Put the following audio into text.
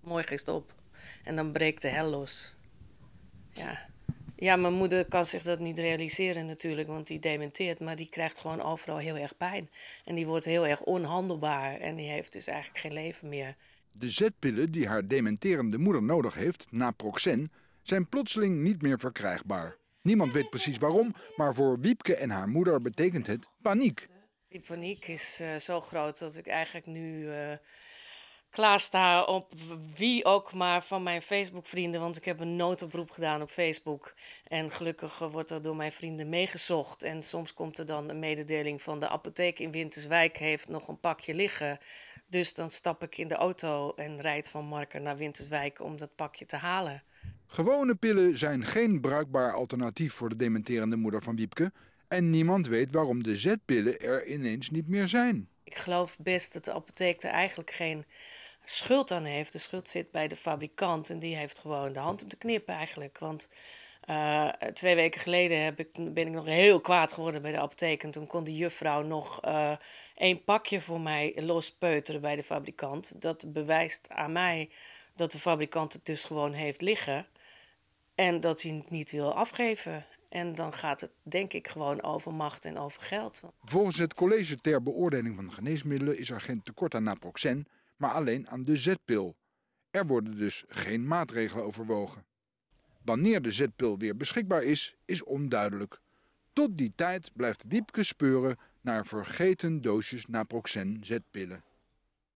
morgen is op. En dan breekt de hel los. Ja. ja, mijn moeder kan zich dat niet realiseren natuurlijk, want die dementeert. Maar die krijgt gewoon overal heel erg pijn. En die wordt heel erg onhandelbaar. En die heeft dus eigenlijk geen leven meer. De zetpillen die haar dementerende moeder nodig heeft, naproxen, zijn plotseling niet meer verkrijgbaar. Niemand weet precies waarom, maar voor Wiepke en haar moeder betekent het paniek. Die paniek is eh, zo groot dat ik eigenlijk nu... Eh, klaarsta op wie ook maar van mijn Facebook-vrienden. Want ik heb een noodoproep gedaan op Facebook. En gelukkig eh, wordt er door mijn vrienden meegezocht. En soms komt er dan een mededeling van de apotheek in Winterswijk heeft nog een pakje liggen. Dus dan stap ik in de auto en rijd van Marken naar Winterswijk om dat pakje te halen. Gewone pillen zijn geen bruikbaar alternatief voor de dementerende moeder van Wiepke. En niemand weet waarom de Z-pillen er ineens niet meer zijn ik geloof best dat de apotheek er eigenlijk geen schuld aan heeft. De schuld zit bij de fabrikant en die heeft gewoon de hand op de knip eigenlijk. Want eh, twee weken geleden heb ik, ben ik nog heel kwaad geworden bij de apotheek. En toen kon de juffrouw nog uh, één pakje voor mij lospeuteren bij de fabrikant. Dat bewijst aan mij dat de fabrikant het dus gewoon heeft liggen. En dat hij het niet wil afgeven. En dan gaat het denk ik gewoon over macht en over geld. Volgens het college ter beoordeling van geneesmiddelen is er geen tekort aan naproxen, maar alleen aan de zetpil. Er worden dus geen maatregelen overwogen. Wanneer de zetpil weer beschikbaar is, is onduidelijk. Tot die tijd blijft Wiepke speuren naar vergeten doosjes naproxen zetpillen.